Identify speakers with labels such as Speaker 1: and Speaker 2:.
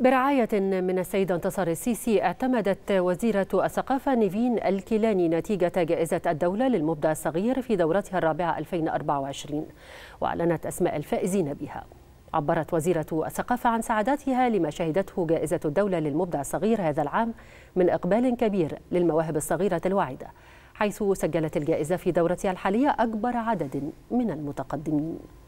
Speaker 1: برعاية من السيد انتصار السيسي اعتمدت وزيرة الثقافة نيفين الكيلاني نتيجة جائزة الدولة للمبدع الصغير في دورتها الرابعة 2024 وأعلنت أسماء الفائزين بها عبرت وزيرة الثقافة عن سعادتها لما شهدته جائزة الدولة للمبدع الصغير هذا العام من إقبال كبير للمواهب الصغيرة الواعدة حيث سجلت الجائزة في دورتها الحالية أكبر عدد من المتقدمين